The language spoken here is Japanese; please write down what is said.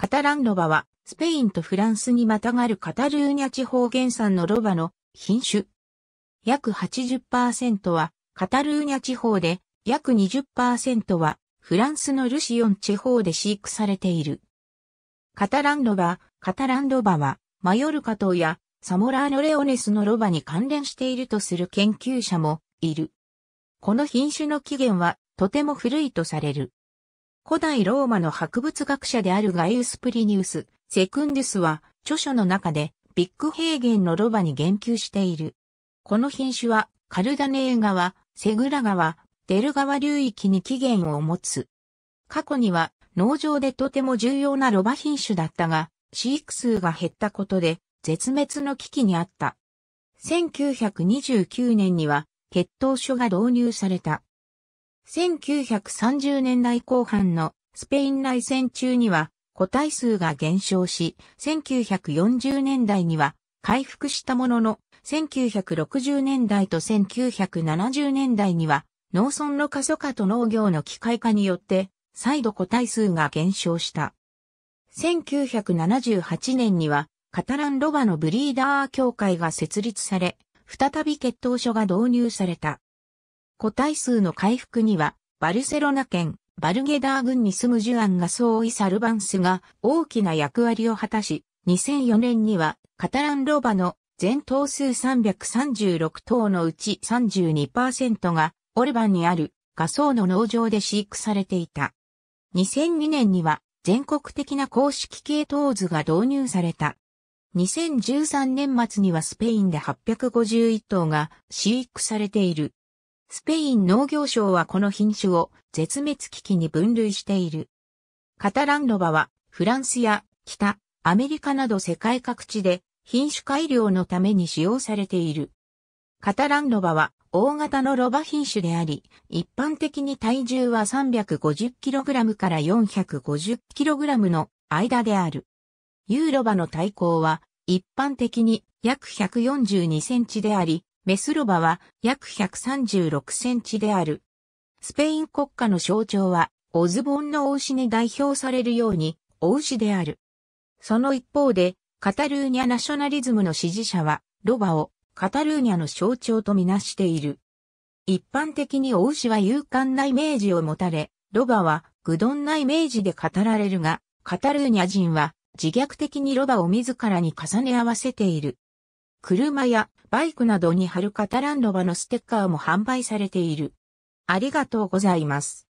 カタランロバは、スペインとフランスにまたがるカタルーニャ地方原産のロバの品種。約80%はカタルーニャ地方で、約20%はフランスのルシオン地方で飼育されている。カタランロバ、カタランロバは、マヨルカ島やサモラーノレオネスのロバに関連しているとする研究者もいる。この品種の起源はとても古いとされる。古代ローマの博物学者であるガイウス・プリニウス、セクンデュスは、著書の中で、ビッグ平原のロバに言及している。この品種は、カルダネー川、セグラ川、デル川流域に起源を持つ。過去には、農場でとても重要なロバ品種だったが、飼育数が減ったことで、絶滅の危機にあった。1929年には、血統書が導入された。1930年代後半のスペイン内戦中には個体数が減少し、1940年代には回復したものの、1960年代と1970年代には農村の過疎化と農業の機械化によって再度個体数が減少した。1978年にはカタランロバのブリーダー協会が設立され、再び血統書が導入された。個体数の回復には、バルセロナ県、バルゲダー郡に住むジュアンが総意サルバンスが大きな役割を果たし、2004年にはカタランロバの全頭数336頭のうち32%がオルバンにあるガソーの農場で飼育されていた。2002年には全国的な公式系統図が導入された。2013年末にはスペインで851頭が飼育されている。スペイン農業省はこの品種を絶滅危機に分類している。カタランロバはフランスや北、アメリカなど世界各地で品種改良のために使用されている。カタランロバは大型のロバ品種であり、一般的に体重は 350kg から 450kg の間である。ユーロバの体高は一般的に約142センチであり、メスロバは約136センチである。スペイン国家の象徴は、オズボンの王子に代表されるように、王子である。その一方で、カタルーニャナショナリズムの支持者は、ロバをカタルーニャの象徴とみなしている。一般的に王子は勇敢なイメージを持たれ、ロバは愚鈍なイメージで語られるが、カタルーニャ人は自虐的にロバを自らに重ね合わせている。車やバイクなどに貼るカタランドバのステッカーも販売されている。ありがとうございます。